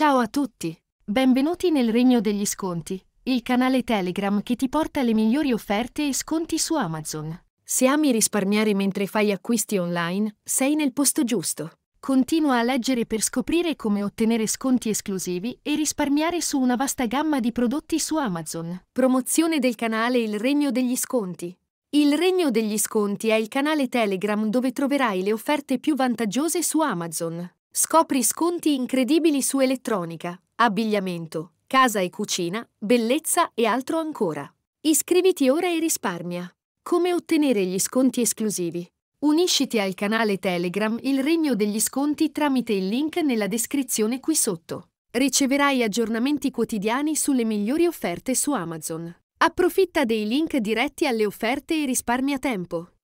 Ciao a tutti! Benvenuti nel Regno degli Sconti, il canale Telegram che ti porta le migliori offerte e sconti su Amazon. Se ami risparmiare mentre fai acquisti online, sei nel posto giusto. Continua a leggere per scoprire come ottenere sconti esclusivi e risparmiare su una vasta gamma di prodotti su Amazon. Promozione del canale Il Regno degli Sconti. Il Regno degli Sconti è il canale Telegram dove troverai le offerte più vantaggiose su Amazon. Scopri sconti incredibili su elettronica, abbigliamento, casa e cucina, bellezza e altro ancora. Iscriviti ora e risparmia. Come ottenere gli sconti esclusivi? Unisciti al canale Telegram Il Regno degli Sconti tramite il link nella descrizione qui sotto. Riceverai aggiornamenti quotidiani sulle migliori offerte su Amazon. Approfitta dei link diretti alle offerte e risparmia tempo.